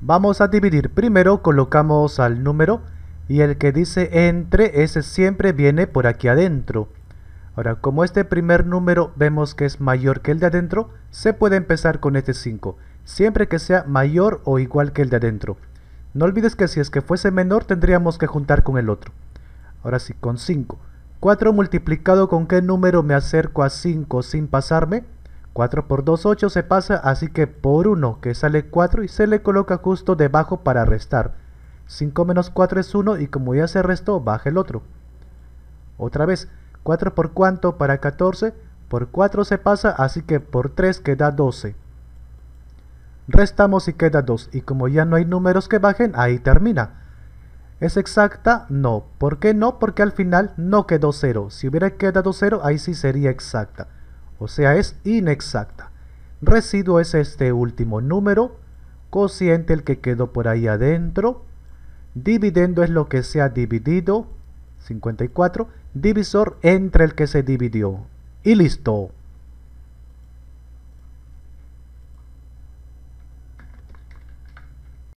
Vamos a dividir. Primero colocamos al número y el que dice entre, ese siempre viene por aquí adentro. Ahora, como este primer número vemos que es mayor que el de adentro, se puede empezar con este 5, siempre que sea mayor o igual que el de adentro. No olvides que si es que fuese menor tendríamos que juntar con el otro. Ahora sí, con 5. 4 multiplicado con qué número me acerco a 5 sin pasarme, 4 por 2, 8 se pasa, así que por 1, que sale 4 y se le coloca justo debajo para restar. 5 menos 4 es 1 y como ya se restó, baja el otro. Otra vez, 4 por cuánto para 14, por 4 se pasa, así que por 3 queda 12. Restamos y queda 2, y como ya no hay números que bajen, ahí termina. ¿Es exacta? No. ¿Por qué no? Porque al final no quedó 0. Si hubiera quedado 0, ahí sí sería exacta o sea es inexacta. Residuo es este último número, cociente el que quedó por ahí adentro, dividendo es lo que se ha dividido, 54, divisor entre el que se dividió. Y listo.